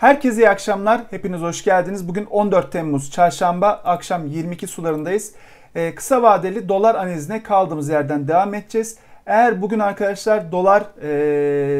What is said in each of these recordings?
Herkese iyi akşamlar. Hepiniz hoş geldiniz. Bugün 14 Temmuz çarşamba akşam 22 sularındayız. Ee, kısa vadeli dolar analizine kaldığımız yerden devam edeceğiz. Eğer bugün arkadaşlar dolar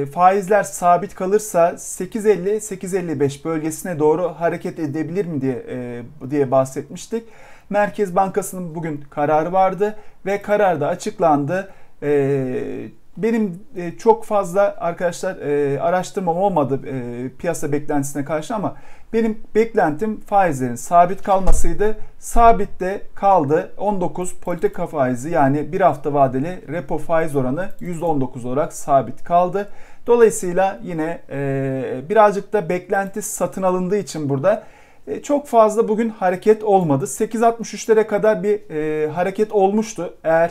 e, faizler sabit kalırsa 8.50-8.55 bölgesine doğru hareket edebilir mi diye e, diye bahsetmiştik. Merkez Bankası'nın bugün kararı vardı ve karar da açıklandı. E, benim e, çok fazla arkadaşlar e, araştırmam olmadı e, piyasa beklentisine karşı ama benim beklentim faizlerin sabit kalmasıydı. Sabit de kaldı. 19 politika faizi yani bir hafta vadeli repo faiz oranı %19 olarak sabit kaldı. Dolayısıyla yine e, birazcık da beklenti satın alındığı için burada e, çok fazla bugün hareket olmadı. 8.63'lere kadar bir e, hareket olmuştu. Eğer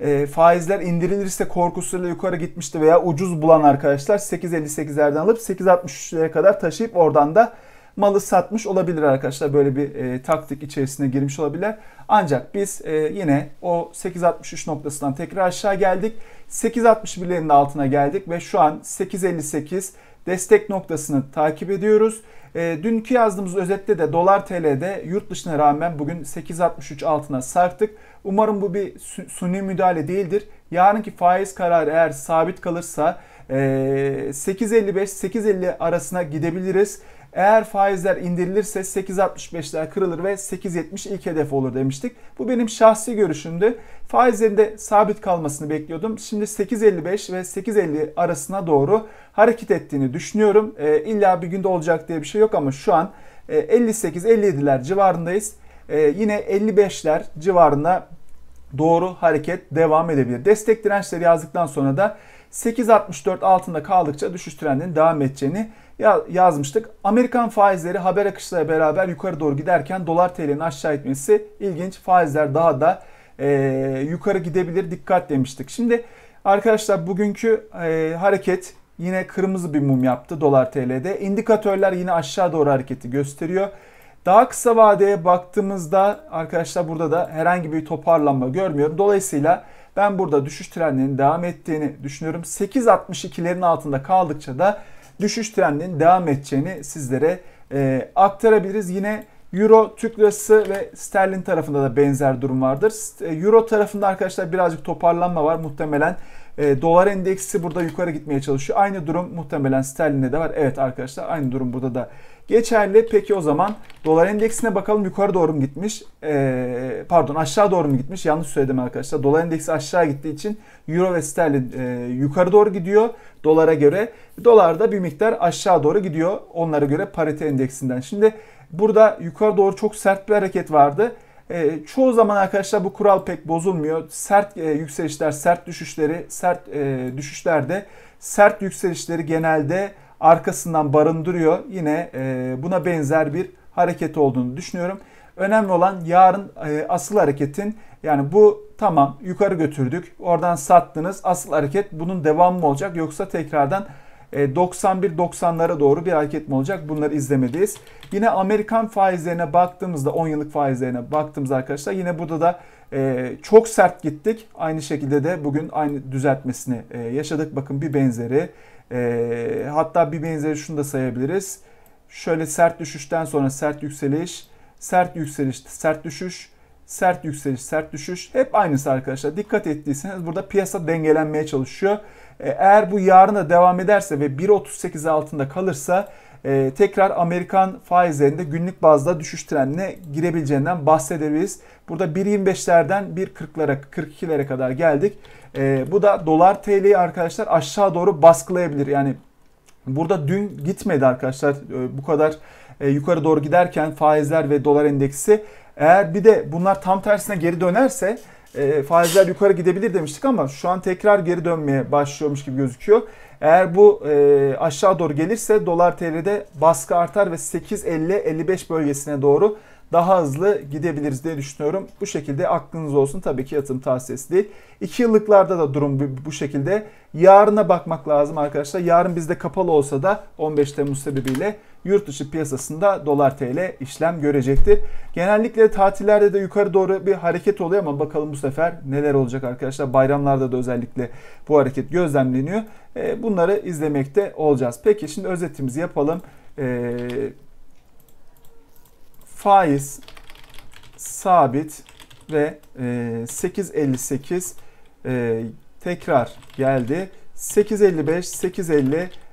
e, faizler indirilirse korkusuyla yukarı gitmişti veya ucuz bulan arkadaşlar 8.58'lerden alıp 8.63'lere kadar taşıyıp oradan da malı satmış olabilir arkadaşlar. Böyle bir e, taktik içerisine girmiş olabilir. Ancak biz e, yine o 8.63 noktasından tekrar aşağı geldik. 8.61'lerin altına geldik ve şu an 8.58 destek noktasını takip ediyoruz. E, dünkü yazdığımız özette de dolar TL'de yurt dışına rağmen bugün 8.63 altına sarktık. Umarım bu bir suni müdahale değildir. Yarınki faiz kararı eğer sabit kalırsa 8.55-8.50 e, arasına gidebiliriz. Eğer faizler indirilirse 8.65'ler kırılır ve 8.70 ilk hedef olur demiştik. Bu benim şahsi görüşümdü. Faizlerinde sabit kalmasını bekliyordum. Şimdi 8.55 ve 8.50 arasına doğru hareket ettiğini düşünüyorum. E, illa bir günde olacak diye bir şey yok ama şu an e, 58-57'ler civarındayız. E, yine 55'ler civarında doğru hareket devam edebilir. Destek dirençleri yazdıktan sonra da 8.64 altında kaldıkça düşüş trendinin devam edeceğini yazmıştık. Amerikan faizleri haber akışıyla beraber yukarı doğru giderken dolar TL'nin aşağı itmesi ilginç. Faizler daha da e, yukarı gidebilir dikkat demiştik. Şimdi arkadaşlar bugünkü e, hareket yine kırmızı bir mum yaptı dolar TL'de. İndikatörler yine aşağı doğru hareketi gösteriyor. Daha kısa vadeye baktığımızda arkadaşlar burada da herhangi bir toparlanma görmüyorum. Dolayısıyla ben burada düşüş trendinin devam ettiğini düşünüyorum. 8.62'lerin altında kaldıkça da düşüş trendinin devam edeceğini sizlere e, aktarabiliriz. Yine Euro, Türk lirası ve sterlin tarafında da benzer durum vardır. E, euro tarafında arkadaşlar birazcık toparlanma var muhtemelen. E, dolar endeksi burada yukarı gitmeye çalışıyor. Aynı durum muhtemelen sterlinde de var. Evet arkadaşlar aynı durum burada da geçerli. Peki o zaman dolar endeksine bakalım yukarı doğru mu gitmiş? E, pardon aşağı doğru mu gitmiş? Yanlış söyledim arkadaşlar. Dolar endeksi aşağı gittiği için euro ve sterlin e, yukarı doğru gidiyor dolara göre. Dolar da bir miktar aşağı doğru gidiyor onlara göre parite endeksinden. Şimdi Burada yukarı doğru çok sert bir hareket vardı. E, çoğu zaman arkadaşlar bu kural pek bozulmuyor. Sert e, yükselişler, sert düşüşleri, sert e, düşüşlerde sert yükselişleri genelde arkasından barındırıyor. Yine e, buna benzer bir hareket olduğunu düşünüyorum. Önemli olan yarın e, asıl hareketin yani bu tamam yukarı götürdük oradan sattınız asıl hareket bunun devamı mı olacak yoksa tekrardan 91-90'lara e, doğru bir hareketme olacak. Bunları izlemedeyiz. Yine Amerikan faizlerine baktığımızda 10 yıllık faizlerine baktığımız arkadaşlar yine burada da e, çok sert gittik. Aynı şekilde de bugün aynı düzeltmesini e, yaşadık. Bakın bir benzeri hatta bir benzeri şunu da sayabiliriz. Şöyle sert düşüşten sonra sert yükseliş, sert yükseliş, sert düşüş, sert yükseliş, sert düşüş hep aynısı arkadaşlar. Dikkat ettiyseniz burada piyasa dengelenmeye çalışıyor. E, eğer bu yarın da devam ederse ve 1.38 altında kalırsa e, tekrar Amerikan faizlerinde günlük bazda düşüş trendine girebileceğinden bahsedebiliriz. Burada 1.25'lerden 1.40'lara 42'lere kadar geldik. E, bu da dolar TL'yi arkadaşlar aşağı doğru baskılayabilir. Yani burada dün gitmedi arkadaşlar bu kadar yukarı doğru giderken faizler ve dolar endeksi eğer bir de bunlar tam tersine geri dönerse e, faizler yukarı gidebilir demiştik ama şu an tekrar geri dönmeye başlıyormuş gibi gözüküyor. Eğer bu e, aşağı doğru gelirse dolar TL'de baskı artar ve 8.50-55 bölgesine doğru daha hızlı gidebiliriz diye düşünüyorum. Bu şekilde aklınız olsun. Tabii ki yatırım tavsiyesi değil. 2 yıllıklarda da durum bu şekilde. Yarına bakmak lazım arkadaşlar. Yarın bizde kapalı olsa da 15 Temmuz sebebiyle yurt dışı piyasasında dolar TL işlem görecektir. Genellikle tatillerde de yukarı doğru bir hareket oluyor ama bakalım bu sefer neler olacak arkadaşlar. Bayramlarda da özellikle bu hareket gözlemleniyor. E, bunları izlemekte olacağız. Peki şimdi özetimizi yapalım. E, faiz sabit ve 8.58 e, tekrar geldi. 8.55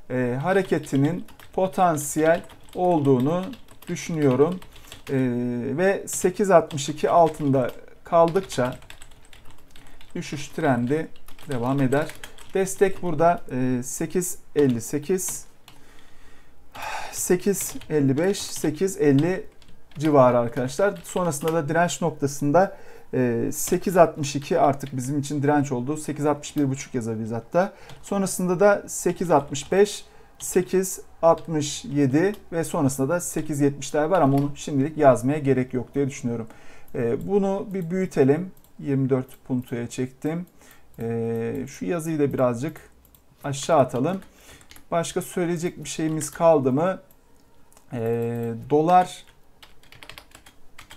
8.50 hareketinin potansiyel olduğunu düşünüyorum. E, ve 8.62 altında kaldıkça düşüş trendi devam eder. Destek burada e, 8.58 8.55 8.50 civarı arkadaşlar. Sonrasında da direnç noktasında 8.62 e, artık bizim için direnç oldu. 8.61.5 yazabiliriz hatta. Sonrasında da 8.65 8.67 ve sonrasında da 8.70'ler var ama onu şimdilik yazmaya gerek yok diye düşünüyorum. Ee, bunu bir büyütelim. 24 puntoya çektim. Ee, şu yazıyı da birazcık aşağı atalım. Başka söyleyecek bir şeyimiz kaldı mı? Ee, dolar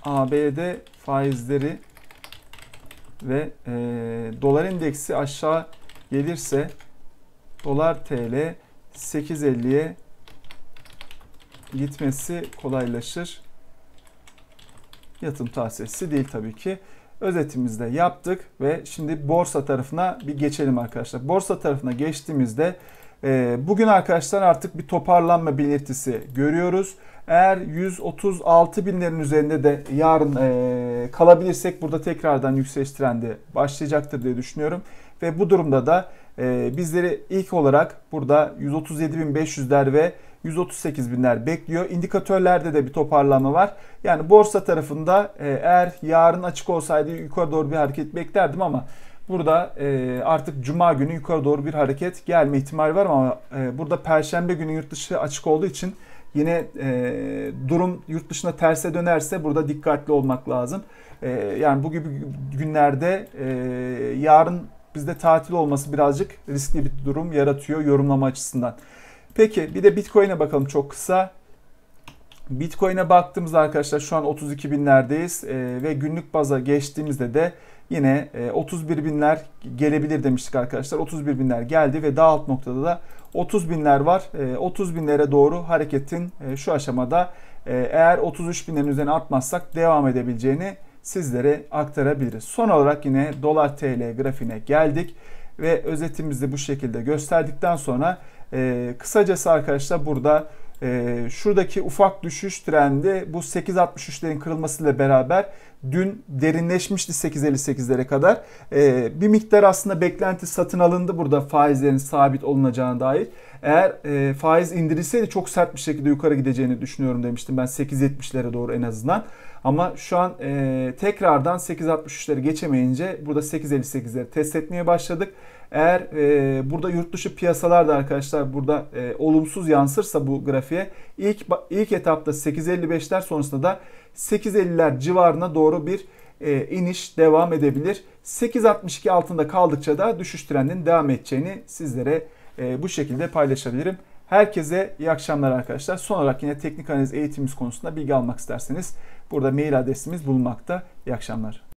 ABD faizleri ve e, dolar endeksi aşağı gelirse dolar TL 8.50'ye gitmesi kolaylaşır. Yatırım tavsiyesi değil tabii ki. Özetimizde yaptık ve şimdi borsa tarafına bir geçelim arkadaşlar. Borsa tarafına geçtiğimizde e, bugün arkadaşlar artık bir toparlanma belirtisi görüyoruz. Eğer 136 binlerin üzerinde de yarın e, kalabilirsek burada tekrardan yükseliş trendi başlayacaktır diye düşünüyorum. Ve bu durumda da e, bizleri ilk olarak burada 137.500'ler ve 138 binler bekliyor. İndikatörlerde de bir toparlama var. Yani borsa tarafında e, eğer yarın açık olsaydı yukarı doğru bir hareket beklerdim ama burada e, artık cuma günü yukarı doğru bir hareket gelme ihtimali var ama e, burada perşembe günü yurt dışı açık olduğu için yine e, durum yurt dışına terse dönerse burada dikkatli olmak lazım. E, yani bu gibi günlerde e, yarın Bizde tatil olması birazcık riskli bir durum yaratıyor yorumlama açısından. Peki bir de Bitcoin'e bakalım çok kısa. Bitcoin'e baktığımızda arkadaşlar şu an 32 binlerdeyiz e, ve günlük baza geçtiğimizde de yine e, 31 binler gelebilir demiştik arkadaşlar. 31 binler geldi ve daha alt noktada da 30 binler var. E, 30 binlere doğru hareketin e, şu aşamada e, eğer 33 binlerin üzerine artmazsak devam edebileceğini sizlere aktarabiliriz. Son olarak yine dolar TL grafiğine geldik ve özetimizi bu şekilde gösterdikten sonra e, kısacası arkadaşlar burada e, şuradaki ufak düşüş trendi bu 8.63'lerin kırılmasıyla beraber dün derinleşmişti 8.58'lere kadar. E, bir miktar aslında beklenti satın alındı burada faizlerin sabit olunacağına dair. Eğer e, faiz indirilseydi çok sert bir şekilde yukarı gideceğini düşünüyorum demiştim ben 8.70'lere doğru en azından. Ama şu an e, tekrardan 8.63'leri geçemeyince burada 8.58'leri test etmeye başladık. Eğer e, burada yurt dışı piyasalar da arkadaşlar burada e, olumsuz yansırsa bu grafiğe ilk ilk etapta 8.55'ler sonrasında da 8.50'ler civarına doğru bir e, iniş devam edebilir. 8.62 altında kaldıkça da düşüş trendinin devam edeceğini sizlere e, bu şekilde paylaşabilirim. Herkese iyi akşamlar arkadaşlar. Son olarak yine teknik analiz eğitimimiz konusunda bilgi almak isterseniz burada mail adresimiz bulunmakta. İyi akşamlar.